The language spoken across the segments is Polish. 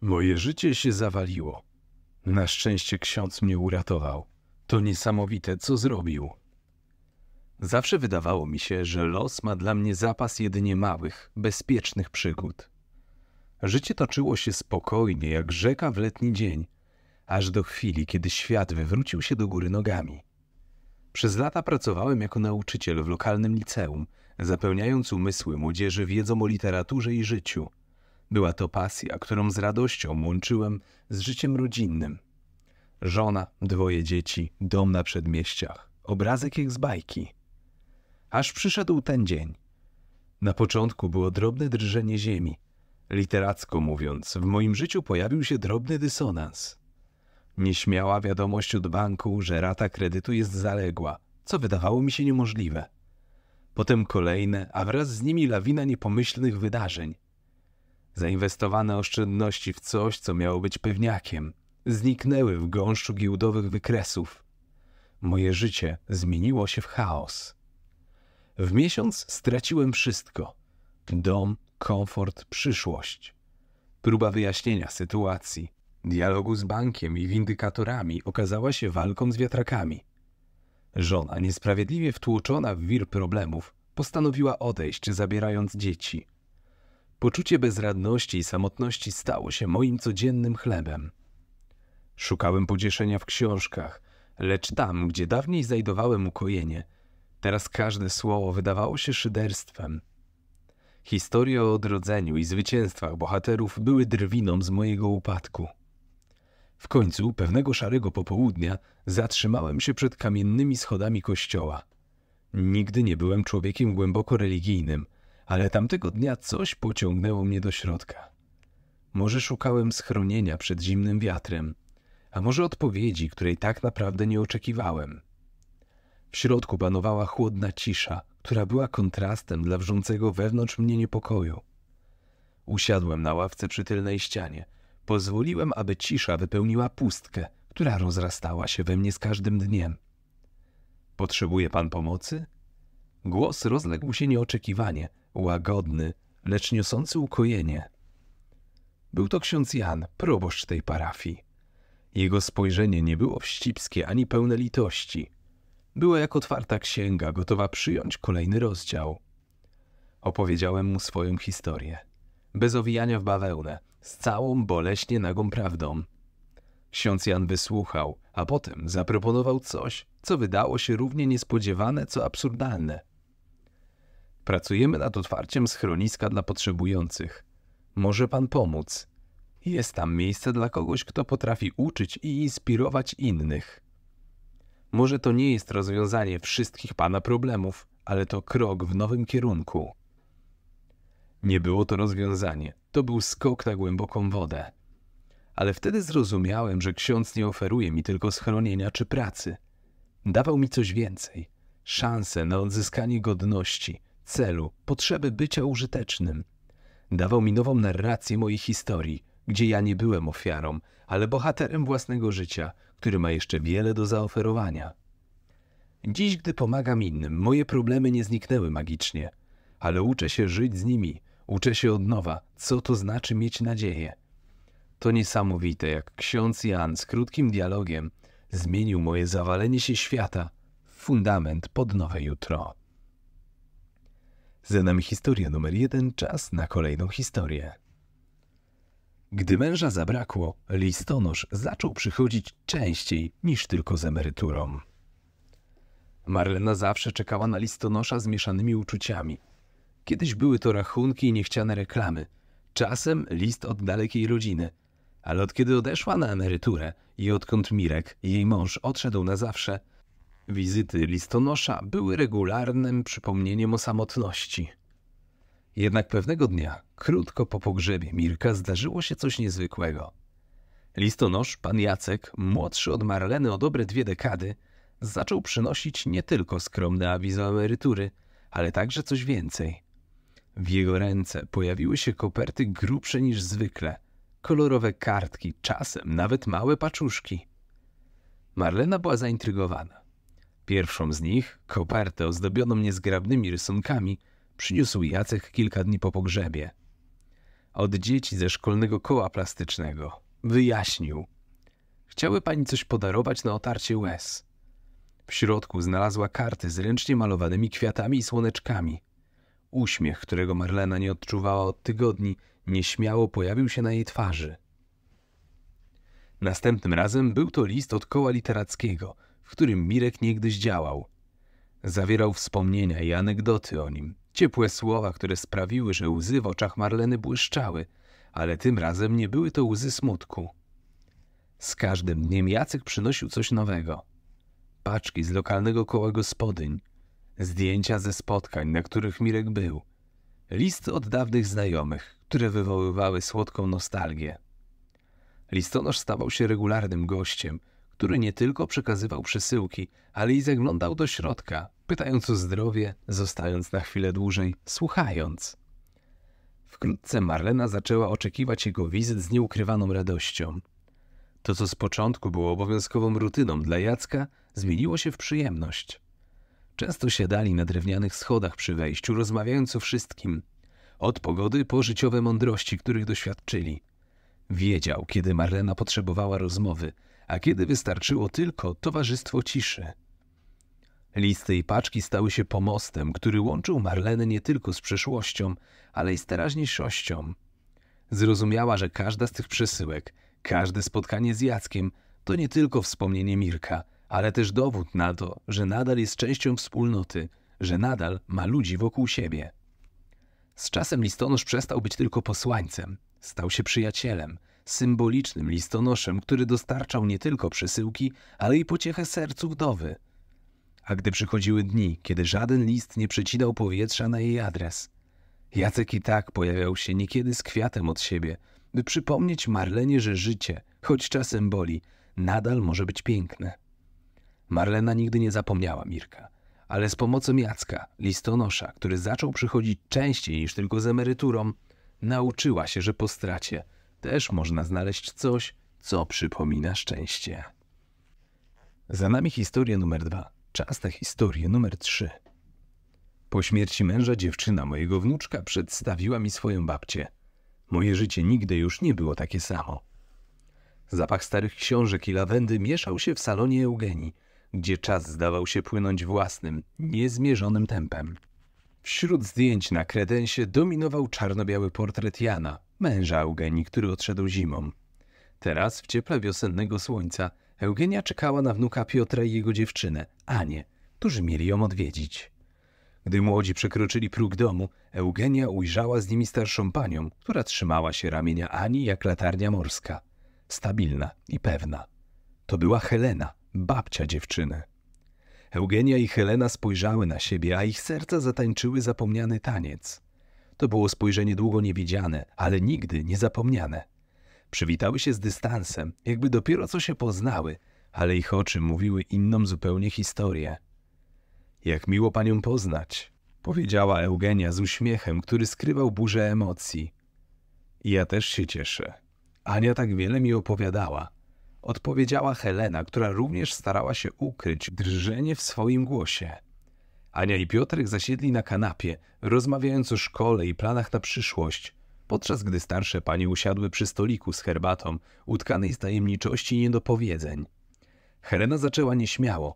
Moje życie się zawaliło. Na szczęście ksiądz mnie uratował. To niesamowite, co zrobił. Zawsze wydawało mi się, że los ma dla mnie zapas jedynie małych, bezpiecznych przygód. Życie toczyło się spokojnie, jak rzeka w letni dzień, aż do chwili, kiedy świat wywrócił się do góry nogami. Przez lata pracowałem jako nauczyciel w lokalnym liceum, zapełniając umysły młodzieży wiedzą o literaturze i życiu – była to pasja, którą z radością łączyłem z życiem rodzinnym. Żona, dwoje dzieci, dom na przedmieściach, obrazek jak z bajki. Aż przyszedł ten dzień. Na początku było drobne drżenie ziemi. Literacko mówiąc, w moim życiu pojawił się drobny dysonans. Nieśmiała wiadomość od banku, że rata kredytu jest zaległa, co wydawało mi się niemożliwe. Potem kolejne, a wraz z nimi lawina niepomyślnych wydarzeń – Zainwestowane oszczędności w coś, co miało być pewniakiem, zniknęły w gąszczu giełdowych wykresów. Moje życie zmieniło się w chaos. W miesiąc straciłem wszystko: dom, komfort, przyszłość. Próba wyjaśnienia sytuacji, dialogu z bankiem i windykatorami okazała się walką z wiatrakami. Żona, niesprawiedliwie wtłoczona w wir problemów, postanowiła odejść, zabierając dzieci. Poczucie bezradności i samotności stało się moim codziennym chlebem. Szukałem pocieszenia w książkach, lecz tam, gdzie dawniej znajdowałem ukojenie, teraz każde słowo wydawało się szyderstwem. Historie o odrodzeniu i zwycięstwach bohaterów były drwiną z mojego upadku. W końcu, pewnego szarego popołudnia, zatrzymałem się przed kamiennymi schodami kościoła. Nigdy nie byłem człowiekiem głęboko religijnym – ale tamtego dnia coś pociągnęło mnie do środka. Może szukałem schronienia przed zimnym wiatrem, a może odpowiedzi, której tak naprawdę nie oczekiwałem. W środku panowała chłodna cisza, która była kontrastem dla wrzącego wewnątrz mnie niepokoju. Usiadłem na ławce przy tylnej ścianie. Pozwoliłem, aby cisza wypełniła pustkę, która rozrastała się we mnie z każdym dniem. Potrzebuje pan pomocy? Głos rozległ się nieoczekiwanie, łagodny, lecz niosący ukojenie. Był to ksiądz Jan, proboszcz tej parafii. Jego spojrzenie nie było wścibskie ani pełne litości. Była jak otwarta księga, gotowa przyjąć kolejny rozdział. Opowiedziałem mu swoją historię. Bez owijania w bawełnę, z całą boleśnie nagą prawdą. Ksiądz Jan wysłuchał, a potem zaproponował coś, co wydało się równie niespodziewane, co absurdalne. Pracujemy nad otwarciem schroniska dla potrzebujących. Może pan pomóc? Jest tam miejsce dla kogoś, kto potrafi uczyć i inspirować innych. Może to nie jest rozwiązanie wszystkich pana problemów, ale to krok w nowym kierunku. Nie było to rozwiązanie, to był skok na głęboką wodę. Ale wtedy zrozumiałem, że ksiądz nie oferuje mi tylko schronienia czy pracy. Dawał mi coś więcej szansę na odzyskanie godności, celu, potrzeby bycia użytecznym. Dawał mi nową narrację mojej historii, gdzie ja nie byłem ofiarą, ale bohaterem własnego życia, który ma jeszcze wiele do zaoferowania. Dziś, gdy pomagam innym, moje problemy nie zniknęły magicznie, ale uczę się żyć z nimi, uczę się od nowa, co to znaczy mieć nadzieję. To niesamowite, jak ksiądz Jan z krótkim dialogiem zmienił moje zawalenie się świata w fundament pod nowe jutro. Za nami historia numer jeden, czas na kolejną historię. Gdy męża zabrakło, listonosz zaczął przychodzić częściej niż tylko z emeryturą. Marlena zawsze czekała na listonosza z mieszanymi uczuciami. Kiedyś były to rachunki i niechciane reklamy, czasem list od dalekiej rodziny. Ale od kiedy odeszła na emeryturę i odkąd Mirek, jej mąż, odszedł na zawsze – Wizyty listonosza były regularnym przypomnieniem o samotności. Jednak pewnego dnia, krótko po pogrzebie Mirka, zdarzyło się coś niezwykłego. Listonosz, pan Jacek, młodszy od Marleny o dobre dwie dekady, zaczął przynosić nie tylko skromne awizo emerytury, ale także coś więcej. W jego ręce pojawiły się koperty grubsze niż zwykle, kolorowe kartki, czasem nawet małe paczuszki. Marlena była zaintrygowana. Pierwszą z nich, kopertę ozdobioną niezgrabnymi rysunkami, przyniósł Jacek kilka dni po pogrzebie. Od dzieci ze szkolnego koła plastycznego. Wyjaśnił. Chciały pani coś podarować na otarcie łez. W środku znalazła karty z ręcznie malowanymi kwiatami i słoneczkami. Uśmiech, którego Marlena nie odczuwała od tygodni, nieśmiało pojawił się na jej twarzy. Następnym razem był to list od koła literackiego – w którym Mirek niegdyś działał. Zawierał wspomnienia i anegdoty o nim, ciepłe słowa, które sprawiły, że łzy w oczach Marleny błyszczały, ale tym razem nie były to łzy smutku. Z każdym dniem Jacek przynosił coś nowego. Paczki z lokalnego koła gospodyń, zdjęcia ze spotkań, na których Mirek był, listy od dawnych znajomych, które wywoływały słodką nostalgię. Listonosz stawał się regularnym gościem – który nie tylko przekazywał przesyłki, ale i zaglądał do środka, pytając o zdrowie, zostając na chwilę dłużej, słuchając. Wkrótce Marlena zaczęła oczekiwać jego wizyt z nieukrywaną radością. To, co z początku było obowiązkową rutyną dla Jacka, zmieniło się w przyjemność. Często siadali na drewnianych schodach przy wejściu, rozmawiając o wszystkim. Od pogody po życiowe mądrości, których doświadczyli. Wiedział, kiedy Marlena potrzebowała rozmowy, a kiedy wystarczyło tylko towarzystwo ciszy. Listy i paczki stały się pomostem, który łączył Marlenę nie tylko z przeszłością, ale i z teraźniejszością. Zrozumiała, że każda z tych przesyłek, każde spotkanie z Jackiem to nie tylko wspomnienie Mirka, ale też dowód na to, że nadal jest częścią wspólnoty, że nadal ma ludzi wokół siebie. Z czasem listonosz przestał być tylko posłańcem, stał się przyjacielem, symbolicznym listonoszem, który dostarczał nie tylko przesyłki, ale i pociechę sercu wdowy. A gdy przychodziły dni, kiedy żaden list nie przecinał powietrza na jej adres, Jacek i tak pojawiał się niekiedy z kwiatem od siebie, by przypomnieć Marlenie, że życie, choć czasem boli, nadal może być piękne. Marlena nigdy nie zapomniała Mirka, ale z pomocą Jacka, listonosza, który zaczął przychodzić częściej niż tylko z emeryturą, nauczyła się, że po stracie – też można znaleźć coś, co przypomina szczęście. Za nami historia numer dwa. Czas na historię numer trzy. Po śmierci męża dziewczyna mojego wnuczka przedstawiła mi swoją babcię. Moje życie nigdy już nie było takie samo. Zapach starych książek i lawendy mieszał się w salonie Eugenii, gdzie czas zdawał się płynąć własnym, niezmierzonym tempem. Wśród zdjęć na kredensie dominował czarno-biały portret Jana, męża Eugenii, który odszedł zimą. Teraz, w cieple wiosennego słońca, Eugenia czekała na wnuka Piotra i jego dziewczynę, Anię, którzy mieli ją odwiedzić. Gdy młodzi przekroczyli próg domu, Eugenia ujrzała z nimi starszą panią, która trzymała się ramienia Ani jak latarnia morska. Stabilna i pewna. To była Helena, babcia dziewczyny. Eugenia i Helena spojrzały na siebie, a ich serca zatańczyły zapomniany taniec. To było spojrzenie długo niewidziane, ale nigdy niezapomniane. Przywitały się z dystansem, jakby dopiero co się poznały, ale ich oczy mówiły inną zupełnie historię. Jak miło panią poznać, powiedziała Eugenia z uśmiechem, który skrywał burzę emocji. Ja też się cieszę. Ania tak wiele mi opowiadała. Odpowiedziała Helena, która również starała się ukryć drżenie w swoim głosie. Ania i Piotrek zasiedli na kanapie, rozmawiając o szkole i planach na przyszłość, podczas gdy starsze panie usiadły przy stoliku z herbatą, utkanej z tajemniczości i niedopowiedzeń. Helena zaczęła nieśmiało.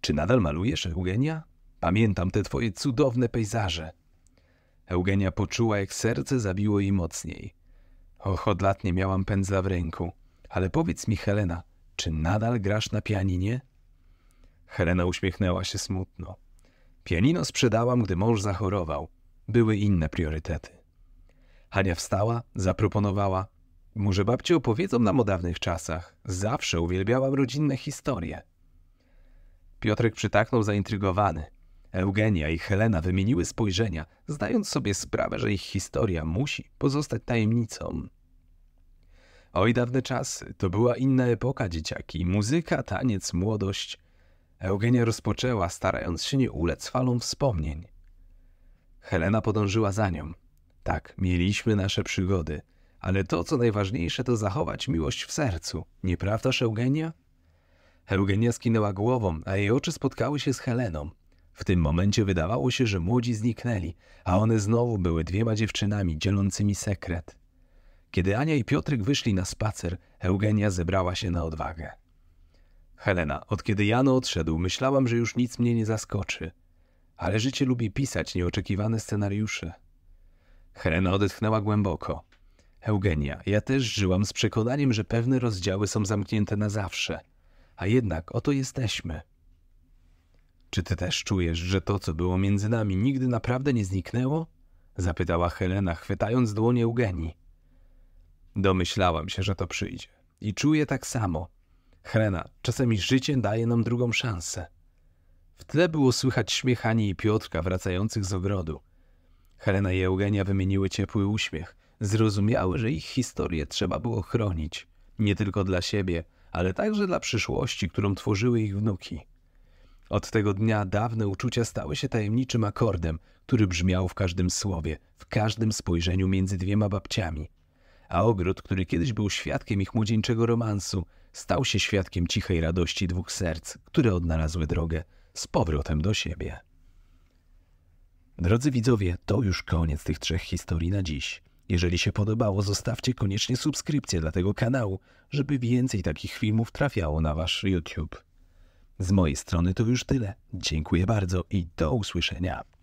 Czy nadal malujesz, Eugenia? Pamiętam te twoje cudowne pejzaże. Eugenia poczuła, jak serce zabiło jej mocniej. Och, od lat nie miałam pędzla w ręku. Ale powiedz mi, Helena, czy nadal grasz na pianinie? Helena uśmiechnęła się smutno. Pianino sprzedałam, gdy mąż zachorował. Były inne priorytety. Hania wstała, zaproponowała. Może babci opowiedzą nam o dawnych czasach. Zawsze uwielbiałam rodzinne historie. Piotrek przytaknął zaintrygowany. Eugenia i Helena wymieniły spojrzenia, zdając sobie sprawę, że ich historia musi pozostać tajemnicą. Oj, dawne czasy, to była inna epoka, dzieciaki. Muzyka, taniec, młodość. Eugenia rozpoczęła, starając się nie ulec falom wspomnień. Helena podążyła za nią. Tak, mieliśmy nasze przygody, ale to, co najważniejsze, to zachować miłość w sercu. Nieprawdaż, Eugenia? Eugenia skinęła głową, a jej oczy spotkały się z Heleną. W tym momencie wydawało się, że młodzi zniknęli, a one znowu były dwiema dziewczynami dzielącymi sekret. Kiedy Ania i Piotrek wyszli na spacer, Eugenia zebrała się na odwagę. Helena, od kiedy Jano odszedł, myślałam, że już nic mnie nie zaskoczy. Ale życie lubi pisać nieoczekiwane scenariusze. Helena odetchnęła głęboko. Eugenia, ja też żyłam z przekonaniem, że pewne rozdziały są zamknięte na zawsze. A jednak oto jesteśmy. Czy ty też czujesz, że to, co było między nami, nigdy naprawdę nie zniknęło? Zapytała Helena, chwytając dłonie Eugenii. Domyślałam się, że to przyjdzie. I czuję tak samo. Hrena, czasami życie daje nam drugą szansę. W tle było słychać śmiech Ani i Piotrka wracających z ogrodu. Helena i Eugenia wymieniły ciepły uśmiech. Zrozumiały, że ich historię trzeba było chronić. Nie tylko dla siebie, ale także dla przyszłości, którą tworzyły ich wnuki. Od tego dnia dawne uczucia stały się tajemniczym akordem, który brzmiał w każdym słowie, w każdym spojrzeniu między dwiema babciami. A ogród, który kiedyś był świadkiem ich młodzieńczego romansu, stał się świadkiem cichej radości dwóch serc, które odnalazły drogę z powrotem do siebie. Drodzy widzowie, to już koniec tych trzech historii na dziś. Jeżeli się podobało, zostawcie koniecznie subskrypcję dla tego kanału, żeby więcej takich filmów trafiało na wasz YouTube. Z mojej strony to już tyle. Dziękuję bardzo i do usłyszenia.